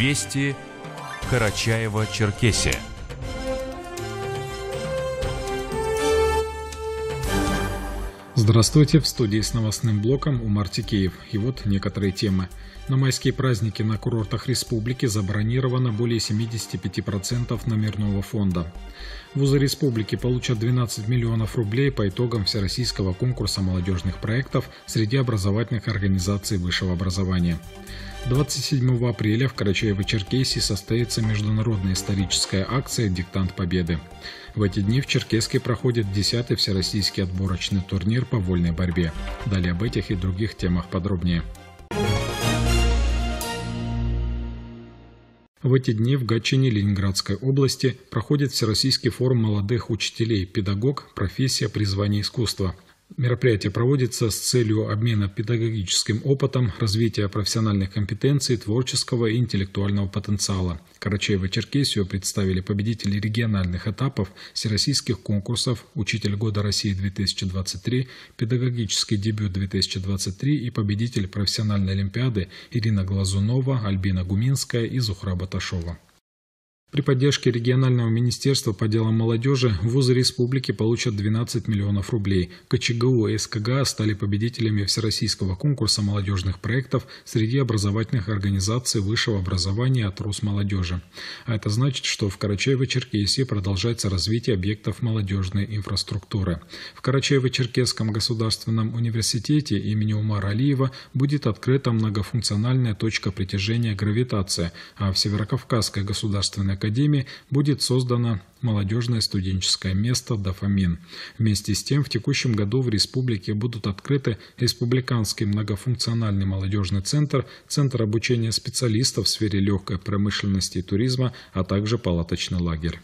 Вести Карачаева-Черкесия. Здравствуйте, в студии с новостным блоком у Мартикеев. И вот некоторые темы. На майские праздники на курортах республики забронировано более 75% номерного фонда. Вузы республики получат 12 миллионов рублей по итогам Всероссийского конкурса молодежных проектов среди образовательных организаций высшего образования. 27 апреля в Карачаево-Черкесии состоится международная историческая акция «Диктант Победы». В эти дни в Черкеске проходит 10-й всероссийский отборочный турнир по вольной борьбе. Далее об этих и других темах подробнее. В эти дни в Гатчине Ленинградской области проходит Всероссийский форум молодых учителей «Педагог. Профессия. Призвание искусства». Мероприятие проводится с целью обмена педагогическим опытом, развития профессиональных компетенций, творческого и интеллектуального потенциала. Карачаево-Черкесию представили победители региональных этапов всероссийских конкурсов «Учитель года России-2023», «Педагогический дебют-2023» и победитель профессиональной олимпиады Ирина Глазунова, Альбина Гуминская и Зухра Баташова. При поддержке регионального министерства по делам молодежи вузы республики получат 12 миллионов рублей. КЧГУ и СКГ стали победителями Всероссийского конкурса молодежных проектов среди образовательных организаций высшего образования от Росмолодежи. А это значит, что в Карачаево-Черкесии продолжается развитие объектов молодежной инфраструктуры. В Карачаево-Черкесском государственном университете имени Умара Алиева будет открыта многофункциональная точка притяжения гравитация, а в Северокавказской государственной академии будет создано молодежное студенческое место «Дофамин». Вместе с тем, в текущем году в республике будут открыты Республиканский многофункциональный молодежный центр, Центр обучения специалистов в сфере легкой промышленности и туризма, а также палаточный лагерь.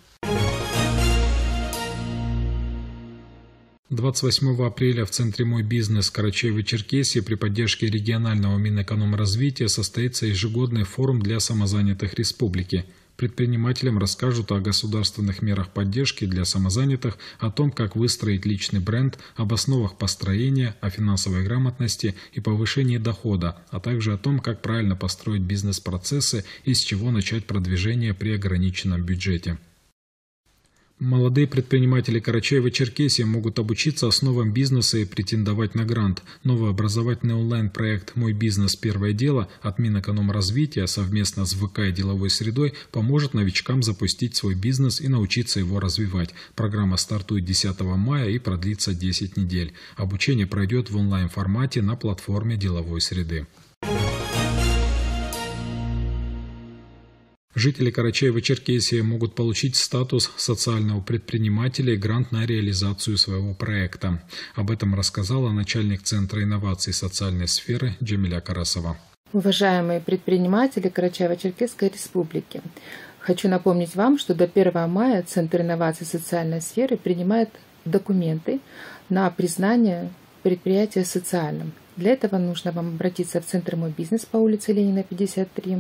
28 апреля в Центре «Мой бизнес» Карачаево-Черкесии при поддержке регионального Минэкономразвития состоится ежегодный форум для самозанятых республики – Предпринимателям расскажут о государственных мерах поддержки для самозанятых, о том, как выстроить личный бренд, об основах построения, о финансовой грамотности и повышении дохода, а также о том, как правильно построить бизнес-процессы и с чего начать продвижение при ограниченном бюджете. Молодые предприниматели Карачаева-Черкесии могут обучиться основам бизнеса и претендовать на грант. Новый образовательный онлайн-проект «Мой бизнес. Первое дело» от Минэкономразвития совместно с ВК и деловой средой поможет новичкам запустить свой бизнес и научиться его развивать. Программа стартует 10 мая и продлится 10 недель. Обучение пройдет в онлайн-формате на платформе деловой среды. Жители Карачаева-Черкесии могут получить статус социального предпринимателя и грант на реализацию своего проекта. Об этом рассказала начальник Центра инноваций социальной сферы Джамиля Карасова. Уважаемые предприниматели Карачаево-Черкесской республики, хочу напомнить вам, что до 1 мая Центр инноваций социальной сферы принимает документы на признание предприятия социальным – для этого нужно вам обратиться в Центр «Мой бизнес» по улице Ленина, 53,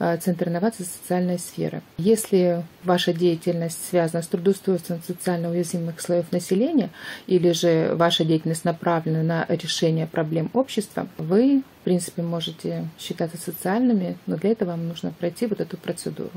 а, Центр инноваций социальной сферы. Если ваша деятельность связана с трудоустройством социально уязвимых слоев населения или же ваша деятельность направлена на решение проблем общества, вы, в принципе, можете считаться социальными, но для этого вам нужно пройти вот эту процедуру.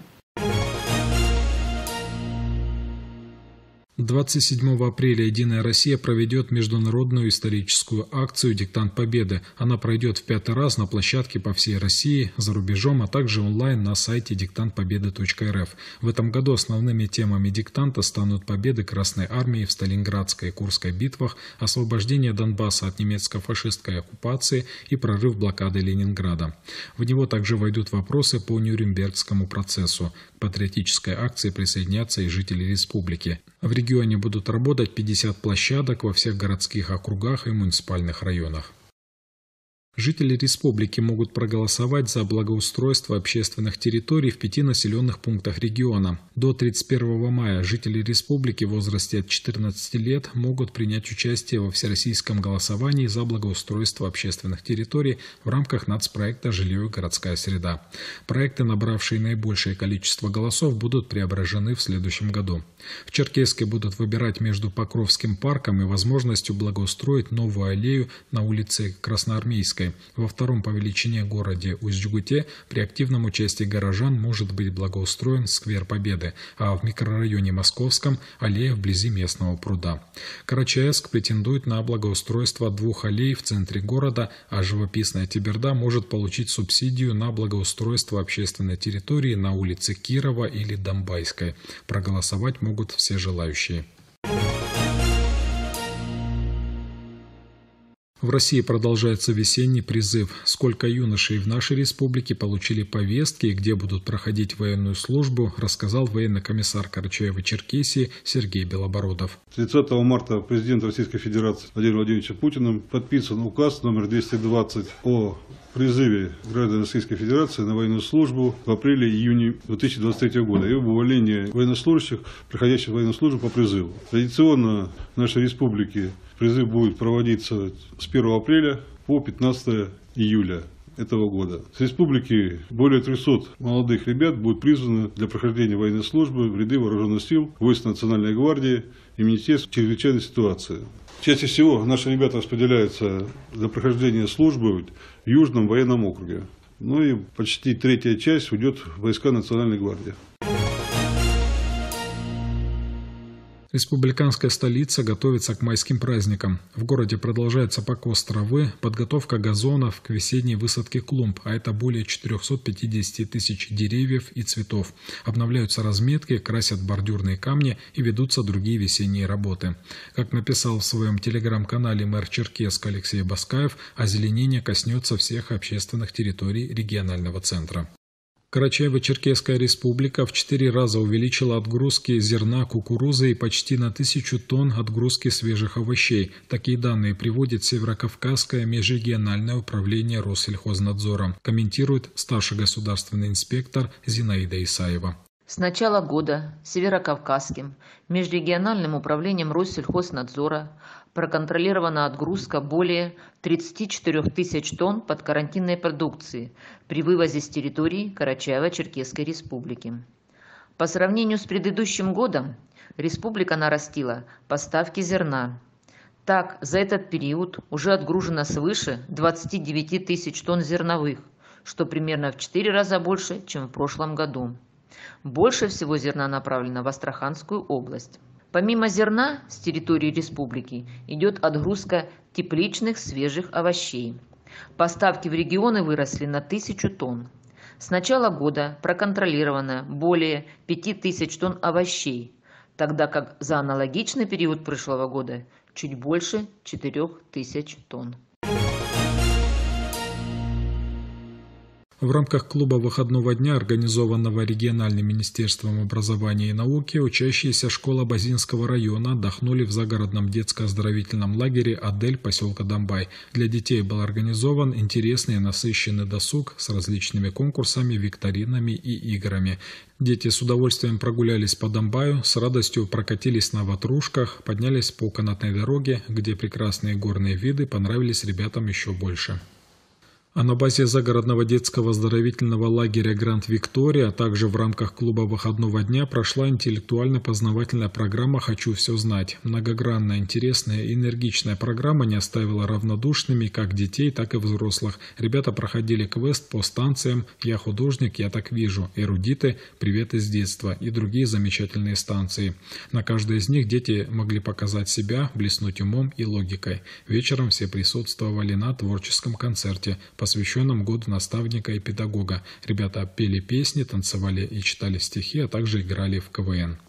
27 апреля «Единая Россия» проведет международную историческую акцию «Диктант Победы». Она пройдет в пятый раз на площадке по всей России, за рубежом, а также онлайн на сайте диктантпобеды.рф. В этом году основными темами диктанта станут победы Красной Армии в Сталинградской и Курской битвах, освобождение Донбасса от немецко-фашистской оккупации и прорыв блокады Ленинграда. В него также войдут вопросы по Нюрнбергскому процессу. К патриотической акции присоединятся и жители республики. В регионе будут работать 50 площадок во всех городских округах и муниципальных районах. Жители республики могут проголосовать за благоустройство общественных территорий в пяти населенных пунктах региона. До 31 мая жители республики в возрасте от 14 лет могут принять участие во всероссийском голосовании за благоустройство общественных территорий в рамках нацпроекта «Жилье и городская среда». Проекты, набравшие наибольшее количество голосов, будут преображены в следующем году. В Черкесске будут выбирать между Покровским парком и возможностью благоустроить новую аллею на улице Красноармейской Турции. Во втором по величине городе Усть-Джугуте при активном участии горожан может быть благоустроен сквер Победы, а в микрорайоне Московском – аллея вблизи местного пруда. Карачаевск претендует на благоустройство двух аллей в центре города, а живописная Тиберда может получить субсидию на благоустройство общественной территории на улице Кирова или Домбайской. Проголосовать могут все желающие. В России продолжается весенний призыв. Сколько юношей в нашей республике получили повестки где будут проходить военную службу, рассказал военный комиссар Карачаева-Черкесии Сергей Белобородов. 30 марта президент Российской Федерации Владимир Владимирович Путиным подписан указ номер 220 о призыве граждан Российской Федерации на военную службу в апреле-июне 2023 года и об увольнении военнослужащих, проходящих военную службу по призыву. Традиционно в нашей республике Призыв будет проводиться с 1 апреля по 15 июля этого года. С республики более 300 молодых ребят будет призвано для прохождения военной службы в ряды вооруженных сил, войск Национальной гвардии и Министерства чрезвычайной ситуации. Чаще всего наши ребята распределяются для прохождения службы в Южном военном округе. Ну и почти третья часть уйдет в войска Национальной гвардии. Республиканская столица готовится к майским праздникам. В городе продолжается покос травы, подготовка газонов к весенней высадке клумб, а это более 450 тысяч деревьев и цветов. Обновляются разметки, красят бордюрные камни и ведутся другие весенние работы. Как написал в своем телеграм-канале мэр Черкеска Алексей Баскаев, озеленение коснется всех общественных территорий регионального центра. Карачаево-Черкесская республика в четыре раза увеличила отгрузки зерна, кукурузы и почти на тысячу тонн отгрузки свежих овощей. Такие данные приводит Северокавказское межрегиональное управление Россельхознадзора, комментирует старший государственный инспектор Зинаида Исаева. С начала года Северокавказским межрегиональным управлением Россельхознадзора проконтролирована отгрузка более 34 тысяч тонн подкарантинной продукции при вывозе с территории Карачаево-Черкесской республики. По сравнению с предыдущим годом республика нарастила поставки зерна. Так, за этот период уже отгружено свыше 29 тысяч тонн зерновых, что примерно в 4 раза больше, чем в прошлом году. Больше всего зерна направлено в Астраханскую область. Помимо зерна с территории республики идет отгрузка тепличных свежих овощей. Поставки в регионы выросли на тысячу тонн. С начала года проконтролировано более 5000 тонн овощей, тогда как за аналогичный период прошлого года чуть больше 4000 тонн. В рамках клуба выходного дня, организованного региональным министерством образования и науки, учащиеся школы Базинского района отдохнули в загородном детско-оздоровительном лагере «Адель» поселка Домбай. Для детей был организован интересный и насыщенный досуг с различными конкурсами, викторинами и играми. Дети с удовольствием прогулялись по Домбаю, с радостью прокатились на ватрушках, поднялись по канатной дороге, где прекрасные горные виды понравились ребятам еще больше. А на базе загородного детского оздоровительного лагеря «Гранд Виктория», а также в рамках клуба выходного дня прошла интеллектуально-познавательная программа «Хочу все знать». Многогранная, интересная и энергичная программа не оставила равнодушными как детей, так и взрослых. Ребята проходили квест по станциям «Я художник, я так вижу», «Эрудиты», «Привет из детства» и другие замечательные станции. На каждой из них дети могли показать себя, блеснуть умом и логикой. Вечером все присутствовали на творческом концерте – посвященном году наставника и педагога. Ребята пели песни, танцевали и читали стихи, а также играли в КВН.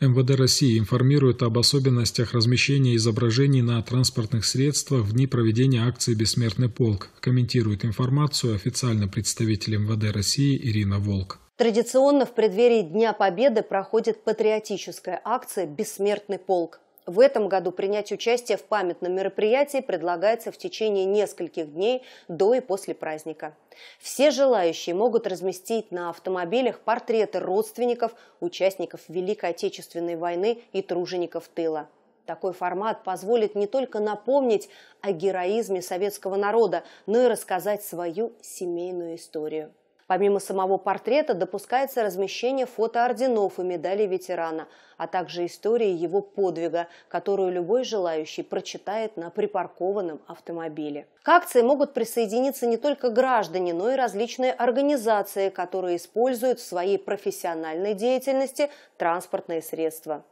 МВД России информирует об особенностях размещения изображений на транспортных средствах в дни проведения акции «Бессмертный полк». Комментирует информацию официальный представитель МВД России Ирина Волк. Традиционно в преддверии Дня Победы проходит патриотическая акция «Бессмертный полк». В этом году принять участие в памятном мероприятии предлагается в течение нескольких дней до и после праздника. Все желающие могут разместить на автомобилях портреты родственников, участников Великой Отечественной войны и тружеников тыла. Такой формат позволит не только напомнить о героизме советского народа, но и рассказать свою семейную историю. Помимо самого портрета допускается размещение фото орденов и медалей ветерана, а также истории его подвига, которую любой желающий прочитает на припаркованном автомобиле. К акции могут присоединиться не только граждане, но и различные организации, которые используют в своей профессиональной деятельности транспортные средства.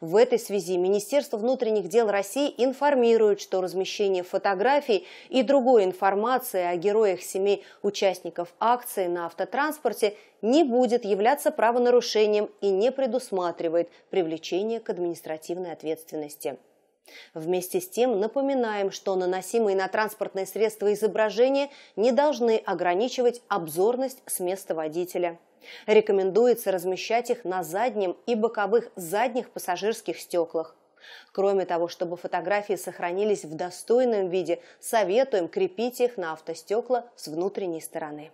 В этой связи Министерство внутренних дел России информирует, что размещение фотографий и другой информации о героях семей участников акции на автотранспорте не будет являться правонарушением и не предусматривает привлечение к административной ответственности. Вместе с тем напоминаем, что наносимые на транспортные средства изображения не должны ограничивать обзорность с места водителя. Рекомендуется размещать их на заднем и боковых задних пассажирских стеклах. Кроме того, чтобы фотографии сохранились в достойном виде, советуем крепить их на автостекла с внутренней стороны.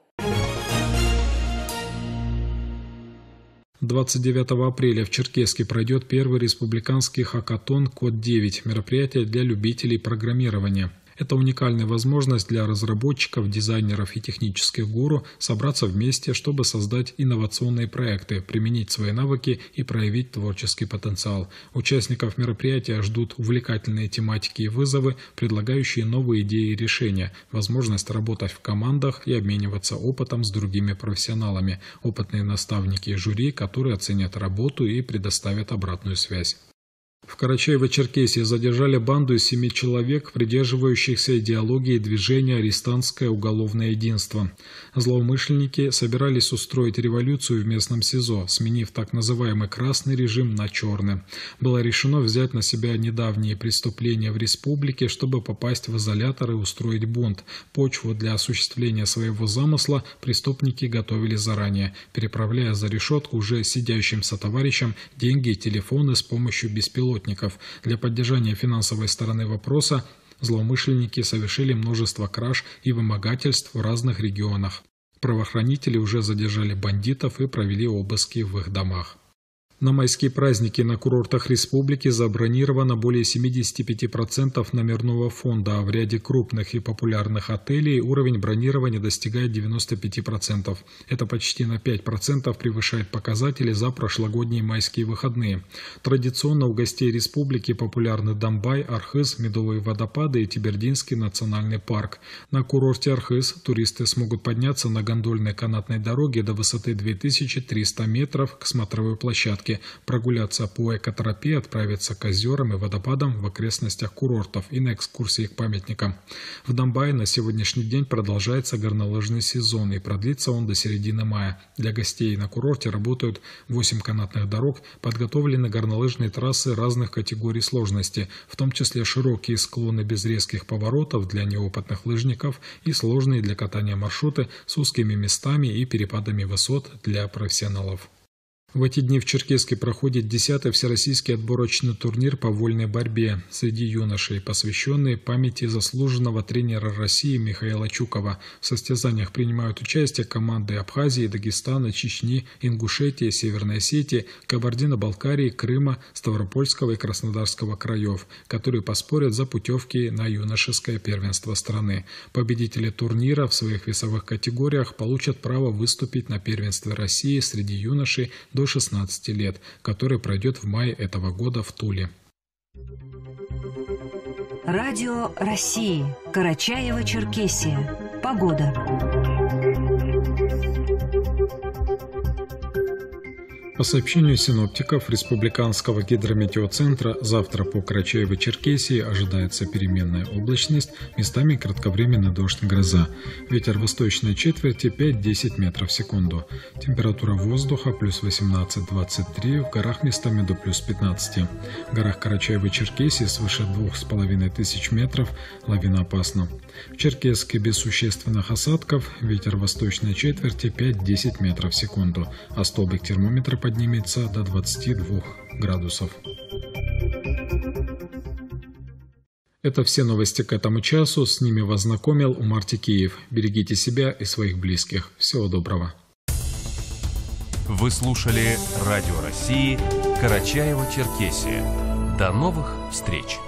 29 апреля в Черкеске пройдет первый республиканский хакатон «Код-9» – мероприятие для любителей программирования. Это уникальная возможность для разработчиков, дизайнеров и технических гуру собраться вместе, чтобы создать инновационные проекты, применить свои навыки и проявить творческий потенциал. Участников мероприятия ждут увлекательные тематики и вызовы, предлагающие новые идеи и решения, возможность работать в командах и обмениваться опытом с другими профессионалами, опытные наставники и жюри, которые оценят работу и предоставят обратную связь. В Карачаево-Черкесии задержали банду из семи человек, придерживающихся идеологии движения «Арестантское уголовное единство». Злоумышленники собирались устроить революцию в местном СИЗО, сменив так называемый «красный режим» на «черный». Было решено взять на себя недавние преступления в республике, чтобы попасть в изолятор и устроить бунт. Почву для осуществления своего замысла преступники готовили заранее, переправляя за решетку уже сидящим сотоварищам деньги и телефоны с помощью беспилотников беспилотников. Для поддержания финансовой стороны вопроса злоумышленники совершили множество краж и вымогательств в разных регионах. Правоохранители уже задержали бандитов и провели обыски в их домах. На майские праздники на курортах республики забронировано более 75% номерного фонда, а в ряде крупных и популярных отелей уровень бронирования достигает 95%. Это почти на 5% превышает показатели за прошлогодние майские выходные. Традиционно у гостей республики популярны Домбай, Архыз, Медовые водопады и Тибердинский национальный парк. На курорте Архыз туристы смогут подняться на гондольной канатной дороге до высоты 2300 метров к смотровой площадке лодке, прогуляться по экотерапии, отправиться к озерам и водопадам в окрестностях курортов и на экскурсии к памятникам. В Донбайе на сегодняшний день продолжается горнолыжный сезон и продлится он до середины мая. Для гостей на курорте работают 8 канатных дорог, подготовлены горнолыжные трассы разных категорий сложности, в том числе широкие склоны без резких поворотов для неопытных лыжников и сложные для катания маршруты с узкими местами и перепадами высот для профессионалов. В эти дни в Черкеске проходит 10-й всероссийский отборочный турнир по вольной борьбе среди юношей, посвященный памяти заслуженного тренера России Михаила Чукова. В состязаниях принимают участие команды Абхазии, Дагестана, Чечни, Ингушетии, Северной Осетии, Кабардино-Балкарии, Крыма, Ставропольского и Краснодарского краев, которые поспорят за путевки на юношеское первенство страны. Победители турнира в своих весовых категориях получат право выступить на первенстве России среди юношей до 16 лет, который пройдет в мае этого года в Туле. Радио России. Карачаево-Черкесия. Погода. По сообщению синоптиков Республиканского гидрометеоцентра, завтра по Карачаево-Черкесии ожидается переменная облачность, местами кратковременный дождь, гроза. Ветер восточной четверти 5-10 метров в секунду. Температура воздуха плюс 18-23, в горах местами до плюс 15. В горах Карачаево-Черкесии свыше 2500 метров, лавина опасна. В Черкесске без существенных осадков, ветер восточной четверти 5-10 метров в секунду, а столбик термометра по поднимется до 22 градусов. Это все новости к этому часу. С ними вас знакомил Умар Тикеев. Берегите себя и своих близких. Всего доброго. Вы слушали Радио России, Карачаево-Черкесия. До новых встреч!